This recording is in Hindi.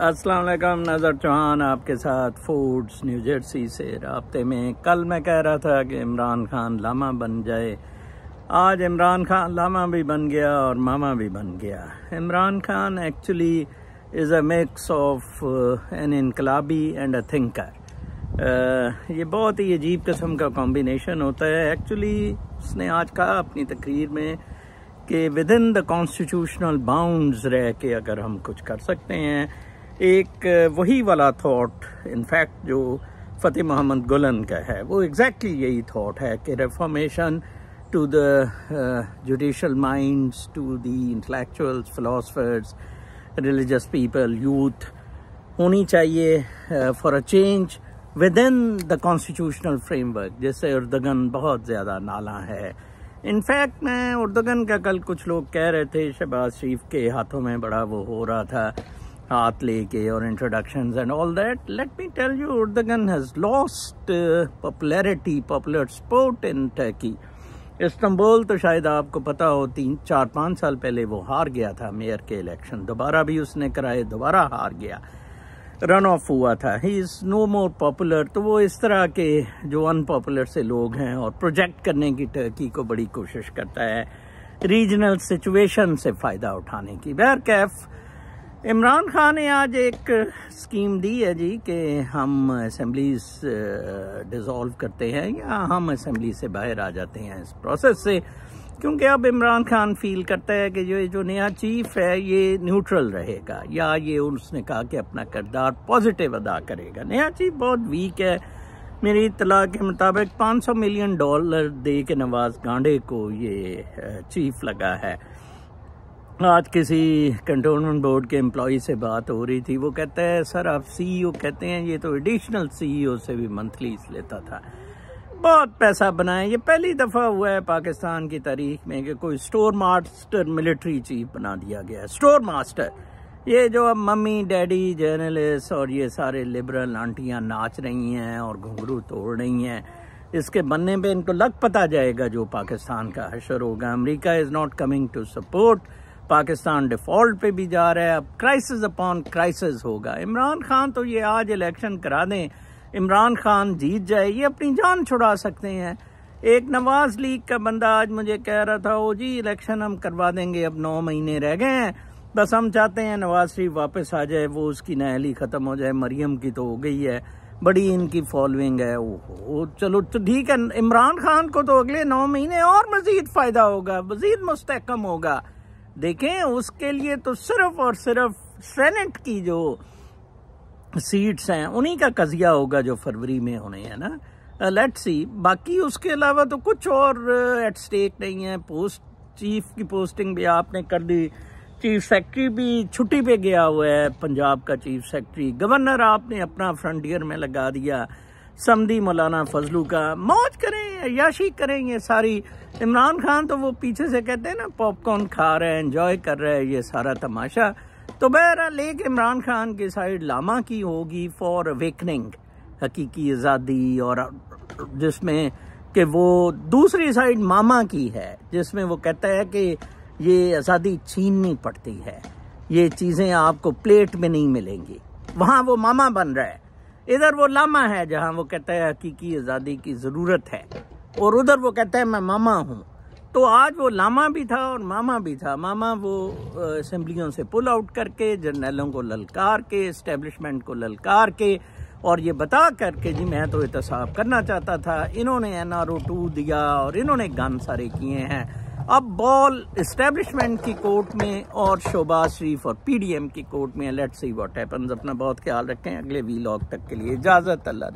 अस्सलाम वालेकुम नज़र चौहान आपके साथ फूड्स न्यू जर्सी से रबते में कल मैं कह रहा था कि इमरान खान लामा बन जाए आज इमरान खान लामा भी बन गया और मामा भी बन गया Imran Khan actually is a mix of an इनकलाबी एंड अ थिंकर ये बहुत ही अजीब किस्म का कॉम्बिनेशन होता है एक्चुअली उसने आज कहा अपनी तकरीर में कि within the constitutional bounds रह के अगर हम कुछ कर सकते हैं एक वही वाला थाट इनफैक्ट जो फ़तेह मोहम्मद गुलन का है वो एग्जैक्टली exactly यही थाट है कि reformation to the judicial minds to the intellectuals philosophers religious people youth होनी चाहिए for a change within the constitutional framework जैसे उर्दगन बहुत ज़्यादा नाला है इनफैक्ट मैं उर्दगन का कल कुछ लोग कह रहे थे शहबाज शरीफ के हाथों में बड़ा वो हो रहा था हाथ लेके और introduction and all that let me tell you Erdogan has lost uh, popularity, popular sport in Istanbul तो शायद आपको पता हो तीन चार पाँच साल पहले वो हार गया था मेयर के इलेक्शन दोबारा भी उसने कराए दोबारा हार गया रन ऑफ हुआ था he is no more popular तो वो इस तरह के जो अनपॉपुलर से लोग हैं और प्रोजेक्ट करने की टर्की को बड़ी कोशिश करता है रीजनल सिचुएशन से फ़ायदा उठाने की कैफ इमरान खान ने आज एक स्कीम दी है जी कि हम असम्बलीस डिज़ोल्व uh, करते हैं या हम असम्बली से बाहर आ जाते हैं इस प्रोसेस से क्योंकि अब इमरान खान फील करता है कि जो जो नया चीफ है ये न्यूट्रल रहेगा या ये उसने कहा कि अपना किरदार पॉजिटिव अदा करेगा नया चीफ बहुत वीक है मेरी इतला के मुताबिक 500 मिलियन डॉलर दे के नवाज गांडे को ये चीफ uh, लगा है आज किसी कंटोनमेंट बोर्ड के एम्प्लॉय से बात हो रही थी वो कहता है सर आप सीईओ e कहते हैं ये तो एडिशनल सीईओ e से भी मंथली लेता था बहुत पैसा बनाया ये पहली दफ़ा हुआ है पाकिस्तान की तारीख में कि कोई स्टोर मास्टर मिलिट्री चीफ बना दिया गया है स्टोर मास्टर ये जो अब मम्मी डैडी जर्नलिस्ट और ये सारे लिबरल आंटियाँ नाच रही हैं और घुघरू तोड़ रही हैं इसके बनने पे इनको लग पता जाएगा जो पाकिस्तान का हशर होगा America is not coming to support Pakistan default पे भी जा रहा है अब क्राइसिस अपॉन क्राइसिस होगा इमरान खान तो ये आज इलेक्शन करा दें इमरान खान जीत जाए ये अपनी जान छुड़ा सकते हैं एक नवाज लीग का बंदा आज मुझे कह रहा था ओ जी इलेक्शन हम करवा देंगे अब नौ महीने रह गए हैं बस हम चाहते हैं नवाज शरीफ वापस आ जाए वो उसकी नहली ख़त्म हो जाए मरियम की तो हो गई है बड़ी इनकी फॉलोइंग है वो चलो तो ठीक है इमरान खान को तो अगले नौ महीने और मज़ीद फ़ायदा होगा मज़ीद मुस्तकम होगा देखें उसके लिए तो सिर्फ और सिर्फ सेनेट की जो सीट्स हैं उन्हीं का कजिया होगा जो फरवरी में होने हैं ना लेट uh, सी बाकी उसके अलावा तो कुछ और एट uh, स्टेक नहीं है पोस्ट चीफ की पोस्टिंग भी आपने कर दी चीफ सेक्रेटरी भी छुट्टी पे गया हुआ है पंजाब का चीफ सेक्रेटरी गवर्नर आपने अपना फ्रंटियर में लगा दिया समदी मौलाना फजलू का मौज करें याशी करें ये सारी इमरान खान तो वो पीछे से कहते हैं ना पॉपकॉर्न खा रहे हैं एंजॉय कर रहे हैं ये सारा तमाशा तो बहरहाल एक इमरान खान की साइड लामा की होगी फॉर अवेकनिंग हकीकी आज़ादी और जिसमें कि वो दूसरी साइड मामा की है जिसमें वो कहता है कि ये आज़ादी छीननी पड़ती है ये चीज़ें आपको प्लेट में नहीं मिलेंगी वहाँ वो मामा बन रहा है इधर वो लामा है जहाँ वो कहता है हकीकी आज़ादी की ज़रूरत है और उधर वो कहता है मैं मामा हूँ तो आज वो लामा भी था और मामा भी था मामा वो असम्बलियों से पुल आउट करके जर्नलों को ललकार के इस्टेब्लिशमेंट को ललकार के और ये बता कर के जी मैं तो एहत करना चाहता था इन्होंने एन आर ओ टू दिया और इन्होंने गन सारे किए हैं अब बॉल इस्टेब्लिशमेंट की कोर्ट में और शोबाज शरीफ और पी डी एम की कोर्ट में लेट्स सी वॉट हैपन्स अपना बहुत ख्याल रखें अगले वीलॉग तक के लिए इजाज़त अल्लाह